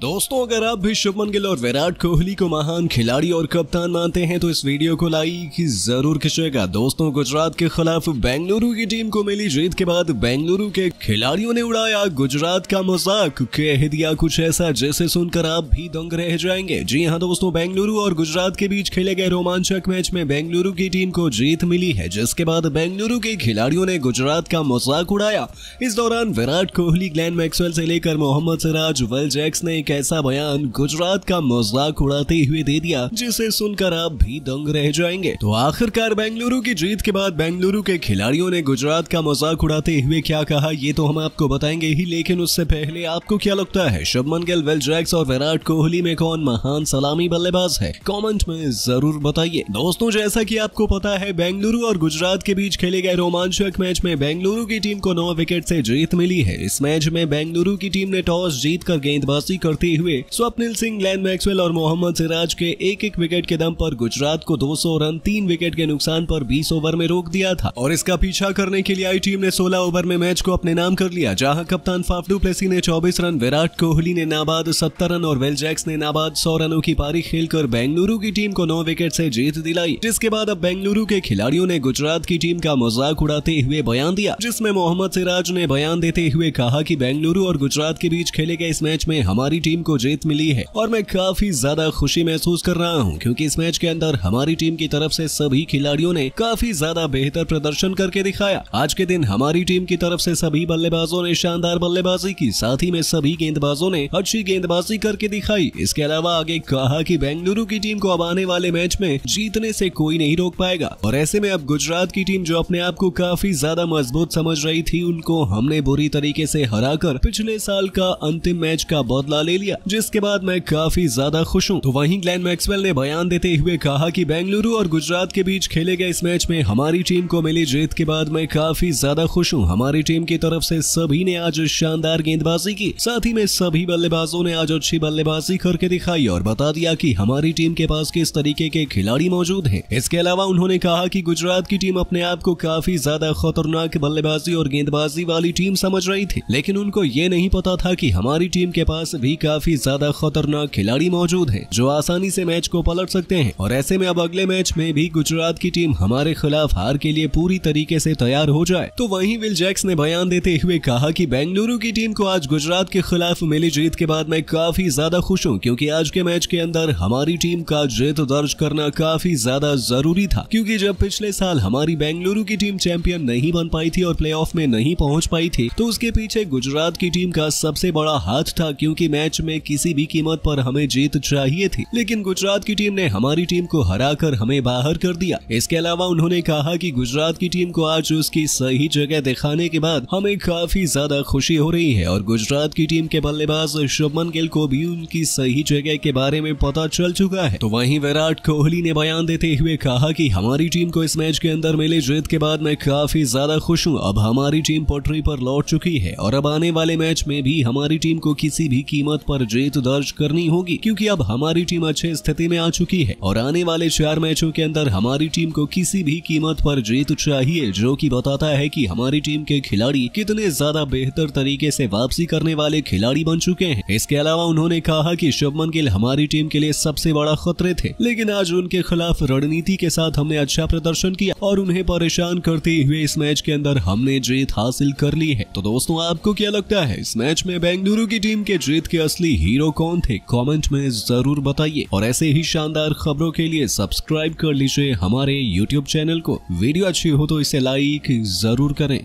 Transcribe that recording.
दोस्तों अगर आप भी शुभमन गिल और विराट कोहली को महान खिलाड़ी और कप्तान मानते हैं तो इस वीडियो को लाइक जरूर खिंचेगा दोस्तों गुजरात के खिलाफ बेंगलुरु की टीम को मिली जीत के बाद बेंगलुरु के खिलाड़ियों ने उड़ाया गुजरात का मजाक कह दिया कुछ ऐसा जिसे सुनकर आप भी दंग रह जाएंगे जी हाँ दोस्तों बेंगलुरु और गुजरात के बीच खेले गए रोमांचक मैच में बेंगलुरु की टीम को जीत मिली है जिसके बाद बेंगलुरु के खिलाड़ियों ने गुजरात का मजाक उड़ाया इस दौरान विराट कोहली ग्लैन मैक्सवेल से लेकर मोहम्मद सिराज वेल जैक्स ने एक ऐसा बयान गुजरात का मजाक उड़ाते हुए दे दिया जिसे सुनकर आप भी दंग रह जाएंगे तो आखिरकार बेंगलुरु की जीत के बाद बेंगलुरु के खिलाड़ियों ने गुजरात का मजाक उड़ाते हुए क्या कहा ये तो हम आपको बताएंगे ही लेकिन उससे पहले आपको क्या लगता है शुभमन गिल विल जैक्स और विराट कोहली में कौन महान सलामी बल्लेबाज है कॉमेंट में जरूर बताइए दोस्तों जैसा की आपको पता है बेंगलुरु और गुजरात के बीच खेले गए रोमांचक मैच में बेंगलुरु की टीम को नौ विकेट ऐसी जीत मिली है इस मैच में बेंगलुरु की टीम ने टॉस जीत कर गेंदबाजी करते हुए स्वप्निल सिंह लैन मैक्सवेल और मोहम्मद सिराज के एक एक विकेट के दम पर गुजरात को 200 रन तीन विकेट के नुकसान पर 20 ओवर में रोक दिया था और इसका पीछा करने के लिए आई टीम ने 16 ओवर में मैच को अपने नाम कर लिया जहां कप्तान फाफडू प्लेसी ने 24 रन विराट कोहली ने नाबाद 70 रन और वेल जैक्स ने नाबाद 100 रनों की पारी खेलकर बेंगलुरु की टीम को नौ विकेट ऐसी जीत दिलाई जिसके बाद अब बेंगलुरु के खिलाड़ियों ने गुजरात की टीम का मजाक उड़ाते हुए बयान दिया जिसमे मोहम्मद सिराज ने बयान देते हुए कहा की बेंगलुरु और गुजरात के बीच खेले गए इस मैच में हमारी हमारी टीम को जीत मिली है और मैं काफी ज्यादा खुशी महसूस कर रहा हूँ क्यूँकी इस मैच के अंदर हमारी टीम की तरफ ऐसी सभी खिलाड़ियों ने काफी ज्यादा बेहतर प्रदर्शन करके दिखाया आज के दिन हमारी टीम की तरफ ऐसी सभी बल्लेबाजों ने शानदार बल्लेबाजी की साथ ही में सभी गेंदबाजों ने अच्छी गेंदबाजी करके दिखाई इसके अलावा आगे कहा की बेंगलुरु की टीम को अब आने वाले मैच में जीतने से कोई नहीं रोक पाएगा और ऐसे में अब गुजरात की टीम जो अपने आप को काफी ज्यादा मजबूत समझ रही थी उनको हमने बुरी तरीके से हराकर पिछले साल का अंतिम मैच का बदला ले लिया जिसके बाद मैं काफी ज्यादा खुश हूँ तो वही ग्लैन मैक्सवेल ने बयान देते हुए कहा की बेंगलुरु और गुजरात के बीच खेले गए इस मैच में हमारी टीम को मिली जीत के बाद मैं काफी ज्यादा खुश हूँ हमारी टीम की तरफ ऐसी सभी ने आज शानदार गेंदबाजी की साथ ही में सभी बल्लेबाजों ने आज अच्छी बल्लेबाजी करके दिखाई और बता दिया की हमारी टीम के पास किस तरीके के खिलाड़ी मौजूद है इसके अलावा उन्होंने कहा की गुजरात की टीम अपने आप को काफी ज्यादा खतरनाक बल्लेबाजी और गेंदबाजी वाली टीम समझ रही थी लेकिन उनको ये नहीं पता था की हमारी टीम के पास भी भी काफी ज्यादा खतरनाक खिलाड़ी मौजूद है जो आसानी से मैच को पलट सकते हैं और ऐसे में अब अगले मैच में भी गुजरात की टीम हमारे खिलाफ हार के लिए पूरी तरीके से तैयार हो जाए तो वहीं विल जैक्स ने बयान देते हुए कहा कि बेंगलुरु की टीम को आज गुजरात के खिलाफ मिली जीत के बाद मैं काफी ज्यादा खुश हूँ क्यूँकी आज के मैच के अंदर हमारी टीम का जीत दर्ज करना काफी ज्यादा जरूरी था क्यूँकी जब पिछले साल हमारी बेंगलुरु की टीम चैंपियन नहीं बन पाई थी और प्ले में नहीं पहुँच पाई थी तो उसके पीछे गुजरात की टीम का सबसे बड़ा हाथ था क्यूँकी मैच मैच में किसी भी कीमत पर हमें जीत चाहिए थी लेकिन गुजरात की टीम ने हमारी टीम को हराकर हमें बाहर कर दिया इसके अलावा उन्होंने कहा कि गुजरात की टीम को आज उसकी सही जगह दिखाने के बाद हमें काफी ज्यादा खुशी हो रही है और गुजरात की टीम के बल्लेबाज शुभमन गिल को भी उनकी सही जगह के बारे में पता चल चुका है तो वही विराट कोहली ने बयान देते हुए कहा की हमारी टीम को इस मैच के अंदर मिले जीत के बाद मैं काफी ज्यादा खुश हूँ अब हमारी टीम पटरी पर लौट चुकी है और अब आने वाले मैच में भी हमारी टीम को किसी भी कीमत बहुमत पर जीत दर्ज करनी होगी क्योंकि अब हमारी टीम अच्छे स्थिति में आ चुकी है और आने वाले चार मैचों के अंदर हमारी टीम को किसी भी कीमत पर जीत चाहिए जो कि बताता है कि हमारी टीम के खिलाड़ी कितने ज्यादा बेहतर तरीके से वापसी करने वाले खिलाड़ी बन चुके हैं इसके अलावा उन्होंने कहा की शुभमन गिल हमारी टीम के लिए सबसे बड़ा खतरे थे लेकिन आज उनके खिलाफ रणनीति के साथ हमने अच्छा प्रदर्शन किया और उन्हें परेशान करते हुए इस मैच के अंदर हमने जीत हासिल कर ली है तो दोस्तों आपको क्या लगता है इस मैच में बेंगलुरु की टीम के जीत के असली हीरो कौन थे कमेंट में जरूर बताइए और ऐसे ही शानदार खबरों के लिए सब्सक्राइब कर लीजिए हमारे यूट्यूब चैनल को वीडियो अच्छी हो तो इसे लाइक जरूर करें